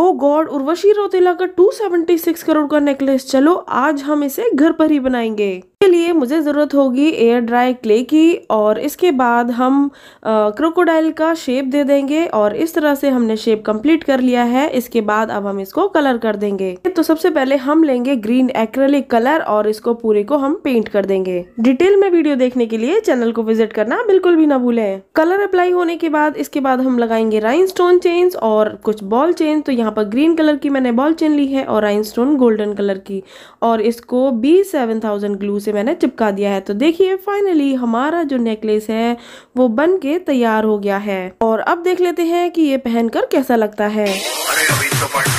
ओ God Urvashi रोतेला का 276 करोड़ का necklace चलो आज हम इसे घर पर ही बनाएंगे लिए मुझे ज़रूरत होगी एयर ड्राई क्ले की और इसके बाद हम क्रोकोडाइल का शेप दे देंगे और इस तरह से हमने शेप कंप्लीट कर लिया है इसके बाद अब हम इसको कलर कर देंगे तो सबसे पहले हम लेंगे ग्रीन एक्रेलिक कलर और इसको पूरे को हम पेंट कर देंगे डिटेल में वीडियो देखने के लिए चैनल को विजिट करना बिल्कुल भी ना भूलें कलर अप्लाई होने के बाद इसके बाद हम लगाएंगे राइन स्टोन और कुछ बॉल चेन तो यहाँ पर ग्रीन कलर की मैंने बॉल चेन ली है और राइन गोल्डन कलर की और इसको बी सेवन ग्लू से मैंने चिपका दिया है तो देखिए फाइनली हमारा जो नेकलेस है वो बन के तैयार हो गया है और अब देख लेते हैं कि ये पहनकर कैसा लगता है तो